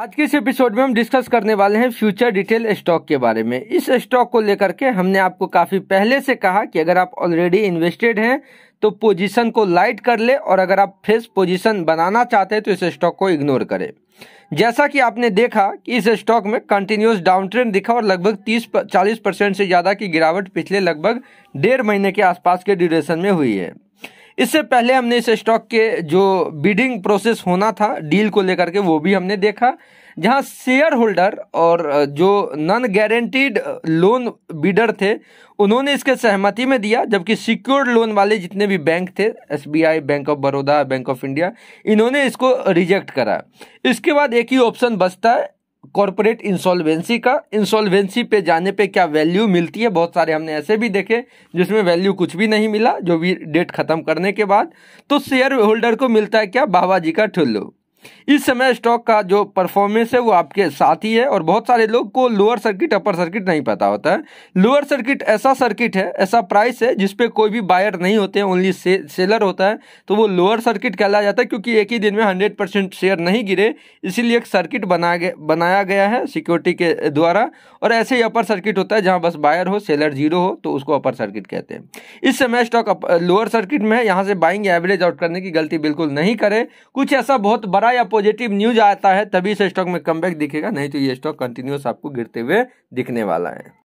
आज के इस एपिसोड में हम डिस्कस करने वाले हैं फ्यूचर डिटेल स्टॉक के बारे में इस स्टॉक को लेकर के हमने आपको काफ़ी पहले से कहा कि अगर आप ऑलरेडी इन्वेस्टेड हैं तो पोजीशन को लाइट कर ले और अगर आप फ्रेश पोजीशन बनाना चाहते हैं तो इस स्टॉक को इग्नोर करें जैसा कि आपने देखा कि इस स्टॉक में कंटिन्यूस डाउन ट्रेंड दिखा और लगभग 30 40 परसेंट से ज़्यादा की गिरावट पिछले लगभग डेढ़ महीने के आसपास के ड्यूरेशन में हुई है इससे पहले हमने इस स्टॉक के जो बीडिंग प्रोसेस होना था डील को लेकर के वो भी हमने देखा जहां शेयर होल्डर और जो नॉन गारंटीड लोन बीडर थे उन्होंने इसके सहमति में दिया जबकि सिक्योर्ड लोन वाले जितने भी बैंक थे SBI bank of Baroda bank of India इन्होंने इसको रिजेक्ट करा इसके बाद एक ही ऑप्शन बचता है कॉरपोरेट इंसॉल्वेंसी का इंसॉल्वेंसी पे जाने पे क्या वैल्यू मिलती है बहुत सारे हमने ऐसे भी देखे जिसमें वैल्यू कुछ भी नहीं मिला जो भी डेट ख़त्म करने के बाद तो शेयर होल्डर को मिलता है क्या बाबा जी का ठुल्लू इस समय स्टॉक का जो परफॉर्मेंस है वो आपके साथ ही है और बहुत सारे लोग को लोअर सर्किट अपर सर्किट नहीं पता होता है लोअर सर्किट ऐसा सर्किट है ऐसा प्राइस है जिसपे कोई भी बायर नहीं होते हैं ओनली से, सेलर होता है तो वो लोअर सर्किट कहलाया जाता है क्योंकि एक ही दिन में हंड्रेड परसेंट शेयर नहीं गिरे इसीलिए एक सर्किट बना गया बनाया गया है सिक्योरिटी के द्वारा और ऐसे ही अपर सर्किट होता है जहाँ बस बायर हो सेलर जीरो हो तो उसको अपर सर्किट कहते हैं इस समय स्टॉक लोअर सर्किट में है यहाँ से बाइंग एवरेज आउट करने की गलती बिल्कुल नहीं करे कुछ ऐसा बहुत बड़ा या पॉजिटिव न्यूज आता है तभी से स्टॉक में कम दिखेगा नहीं तो ये स्टॉक कंटिन्यूस आपको गिरते हुए दिखने वाला है